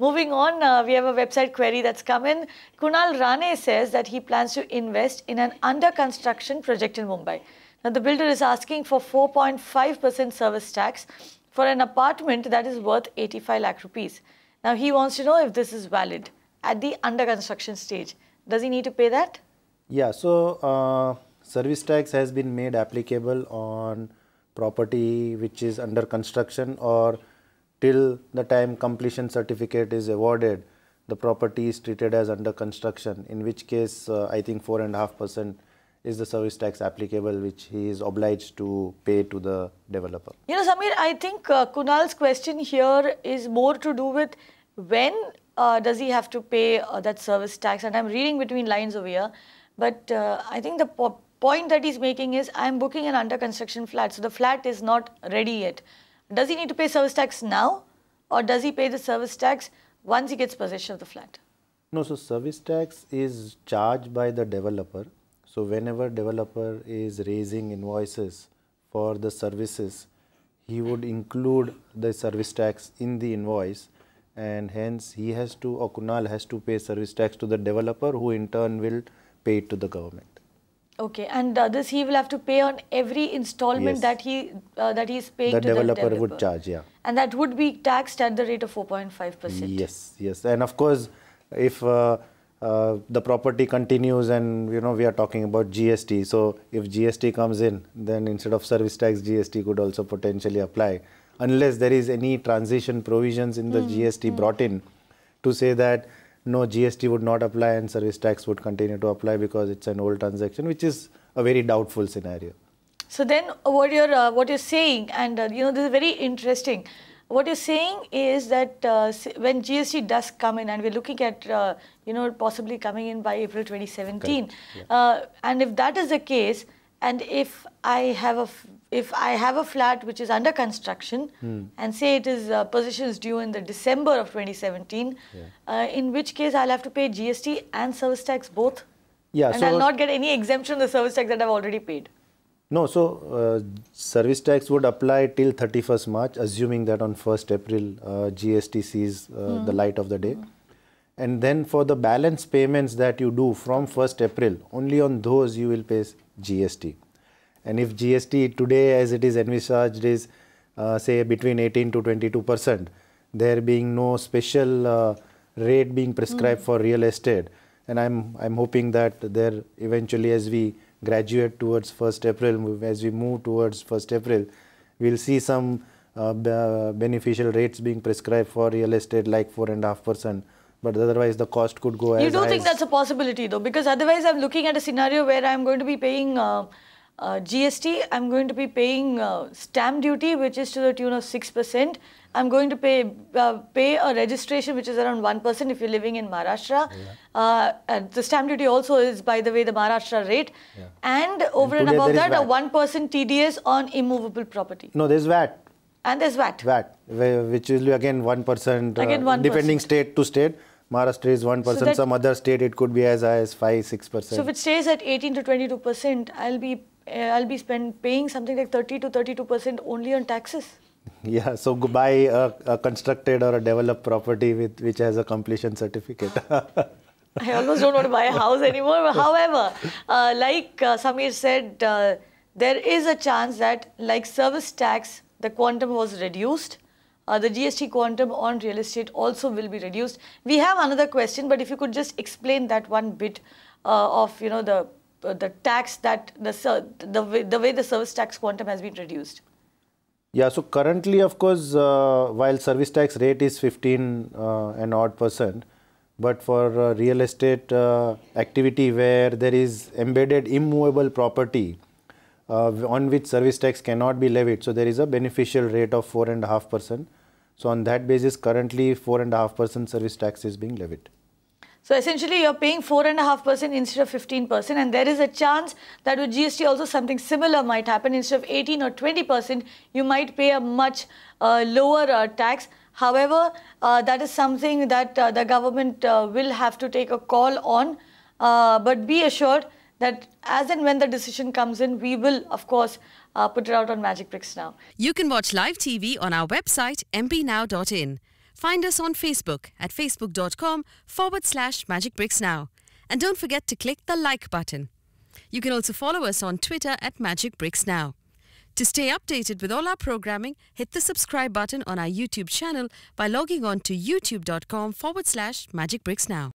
Moving on, uh, we have a website query that's come in. Kunal Rane says that he plans to invest in an under construction project in Mumbai. Now, the builder is asking for 4.5% service tax for an apartment that is worth 85 lakh rupees. Now, he wants to know if this is valid at the under construction stage. Does he need to pay that? Yeah, so uh, service tax has been made applicable on property which is under construction or till the time completion certificate is awarded, the property is treated as under construction, in which case uh, I think 4.5% is the service tax applicable which he is obliged to pay to the developer. You know, Samir, I think uh, Kunal's question here is more to do with when uh, does he have to pay uh, that service tax? And I'm reading between lines over here, but uh, I think the po point that he's making is I'm booking an under construction flat, so the flat is not ready yet does he need to pay service tax now or does he pay the service tax once he gets possession of the flat? No, so service tax is charged by the developer. So whenever developer is raising invoices for the services, he would include the service tax in the invoice and hence he has to or Kunal has to pay service tax to the developer who in turn will pay it to the government. Okay, and uh, this he will have to pay on every installment yes. that he uh, that he is paying the to developer the developer. would charge, yeah. And that would be taxed at the rate of 4.5 percent. Yes, yes, and of course, if uh, uh, the property continues, and you know we are talking about GST. So if GST comes in, then instead of service tax, GST could also potentially apply, unless there is any transition provisions in the mm -hmm. GST hmm. brought in to say that no GST would not apply and service tax would continue to apply because it's an old transaction, which is a very doubtful scenario. So then, what you're uh, what you're saying, and uh, you know, this is very interesting. What you're saying is that uh, when GST does come in, and we're looking at uh, you know possibly coming in by April 2017, yeah. Uh, and if that is the case, and if I have a if I have a flat which is under construction hmm. and say it is uh, positions due in the December of 2017, yeah. uh, in which case I'll have to pay GST and service tax both. Yeah, and so I'll not get any exemption the service tax that I've already paid. No, so uh, service tax would apply till 31st March, assuming that on 1st April uh, GST sees uh, hmm. the light of the day. Hmm and then for the balance payments that you do from 1st April, only on those you will pay GST. And if GST today as it is envisaged is uh, say between 18 to 22 percent, there being no special uh, rate being prescribed mm. for real estate. And I'm, I'm hoping that there eventually as we graduate towards 1st April, as we move towards 1st April, we'll see some uh, beneficial rates being prescribed for real estate like 4.5 percent but otherwise the cost could go. You do think that's a possibility though, because otherwise I'm looking at a scenario where I'm going to be paying uh, uh, GST, I'm going to be paying uh, stamp duty, which is to the tune of six percent. I'm going to pay uh, pay a registration, which is around one percent if you're living in Maharashtra. Yeah. Uh, the stamp duty also is, by the way, the Maharashtra rate, yeah. and over and, and above that, a one percent TDS on immovable property. No, there's VAT. And there's VAT. VAT, which is again one percent, again 1%. Uh, depending state to state Maharashtra is 1%, so some other state it could be as high as 5 6%. So if it stays at 18 to 22%, I'll be uh, I'll be spend paying something like 30 to 32% only on taxes. Yeah, so buy a, a, constructed or a developed property with which has a completion certificate. I almost don't want to buy a house anymore. However, uh, like uh, Samir said, uh, there is a chance that like service tax, the quantum was reduced uh, the GST quantum on real estate also will be reduced. We have another question, but if you could just explain that one bit uh, of, you know, the uh, the tax that the the way, the way the service tax quantum has been reduced. Yeah, so currently, of course, uh, while service tax rate is 15 uh, and odd percent, but for uh, real estate activity where there is embedded immovable property, uh, on which service tax cannot be levied. So there is a beneficial rate of 4.5%. So on that basis, currently 4.5% service tax is being levied. So essentially, you're paying 4.5% instead of 15%, and there is a chance that with GST also something similar might happen. Instead of 18 or 20%, you might pay a much uh, lower uh, tax. However, uh, that is something that uh, the government uh, will have to take a call on. Uh, but be assured that as and when the decision comes in, we will, of course, uh, put it out on Magic Bricks now. You can watch live TV on our website mbnow.in. Find us on Facebook at facebook.com forward slash magicbricksnow. And don't forget to click the like button. You can also follow us on Twitter at magicbricksnow. To stay updated with all our programming, hit the subscribe button on our YouTube channel by logging on to youtube.com forward slash magicbricksnow.